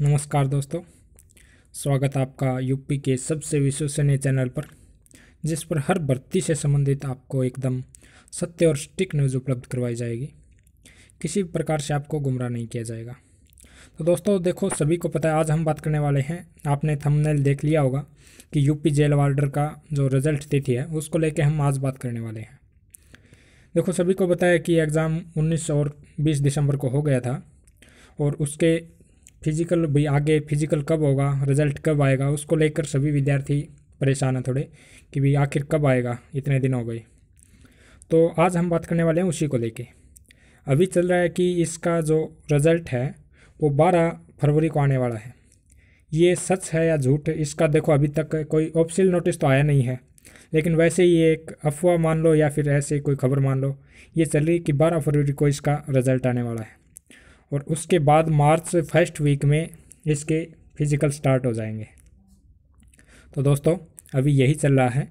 नमस्कार दोस्तों स्वागत आपका यूपी के सबसे विश्वसनीय चैनल पर जिस पर हर भर्ती से संबंधित आपको एकदम सत्य और स्टिक न्यूज़ उपलब्ध करवाई जाएगी किसी भी प्रकार से आपको गुमराह नहीं किया जाएगा तो दोस्तों देखो सभी को पता है आज हम बात करने वाले हैं आपने थंबनेल देख लिया होगा कि यूपी जेल वार्डर का जो रिजल्ट तिथि है उसको लेके हम आज बात करने वाले हैं देखो सभी को बताया कि एग्ज़ाम 19 और 20 दिसंबर को हो गया था और उसके फिजिकल भी आगे फिजिकल कब होगा रिजल्ट कब आएगा उसको लेकर सभी विद्यार्थी परेशान हैं थोड़े कि भाई आखिर कब आएगा इतने दिन हो गए तो आज हम बात करने वाले हैं उसी को लेके अभी चल रहा है कि इसका जो रिज़ल्ट है वो 12 फरवरी को आने वाला है ये सच है या झूठ इसका देखो अभी तक कोई ऑफिशियल नोटिस तो आया नहीं है लेकिन वैसे ही एक अफवाह मान लो या फिर ऐसे कोई खबर मान लो ये चल रही कि बारह फरवरी को इसका रिज़ल्ट आने वाला है और उसके बाद मार्च फर्स्ट वीक में इसके फिज़िकल स्टार्ट हो जाएंगे तो दोस्तों अभी यही चल रहा है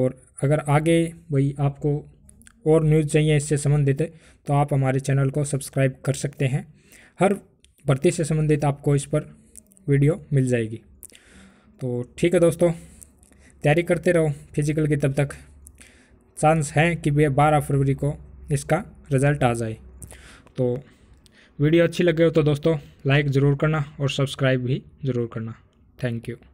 और अगर आगे वही आपको और न्यूज़ चाहिए इससे संबंधित तो आप हमारे चैनल को सब्सक्राइब कर सकते हैं हर भर्ती से संबंधित आपको इस पर वीडियो मिल जाएगी तो ठीक है दोस्तों तैयारी करते रहो फिजिकल की तब तक चांस हैं कि भैया बारह फरवरी को इसका रिज़ल्ट आ जाए तो वीडियो अच्छी लगे हो तो दोस्तों लाइक ज़रूर करना और सब्सक्राइब भी ज़रूर करना थैंक यू